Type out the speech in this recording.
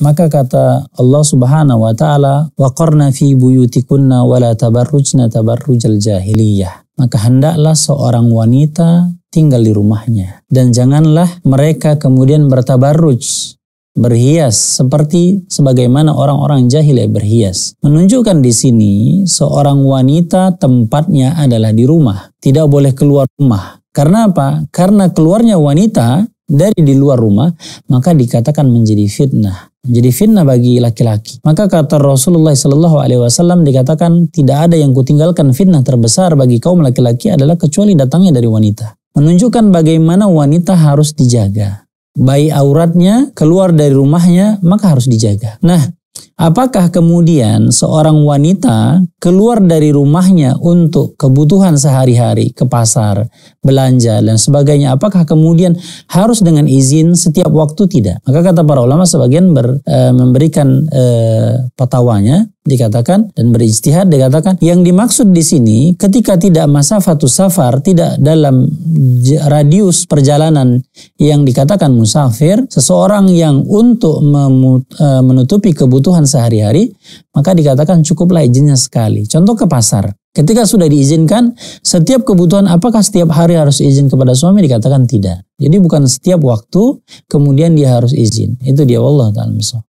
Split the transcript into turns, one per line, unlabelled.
Maka kata Allah Subhanahu wa taala, "Waqarna fi buyutikunna wa la tabarrujna tabarrujal jahiliyah." Maka hendaklah seorang wanita tinggal di rumahnya dan janganlah mereka kemudian bertabarruj berhias seperti sebagaimana orang-orang jahiliyah berhias. Menunjukkan di sini seorang wanita tempatnya adalah di rumah, tidak boleh keluar rumah. Karena apa? Karena keluarnya wanita dari di luar rumah, maka dikatakan menjadi fitnah. Menjadi fitnah bagi laki-laki. Maka kata Rasulullah Shallallahu Alaihi Wasallam dikatakan tidak ada yang kutinggalkan fitnah terbesar bagi kaum laki-laki adalah kecuali datangnya dari wanita. Menunjukkan bagaimana wanita harus dijaga. Baik auratnya, keluar dari rumahnya, maka harus dijaga. Nah, Apakah kemudian seorang wanita keluar dari rumahnya untuk kebutuhan sehari-hari ke pasar, belanja dan sebagainya? Apakah kemudian harus dengan izin setiap waktu tidak? Maka kata para ulama sebagian ber, e, memberikan e, patawanya dikatakan dan berijtihad dikatakan yang dimaksud di sini ketika tidak masafatu safar tidak dalam radius perjalanan yang dikatakan musafir seseorang yang untuk e, menutupi kebutuhan sehari-hari maka dikatakan cukuplah izinnya sekali contoh ke pasar Ketika sudah diizinkan, setiap kebutuhan apakah setiap hari harus izin kepada suami dikatakan tidak. Jadi bukan setiap waktu kemudian dia harus izin. Itu dia Allah taala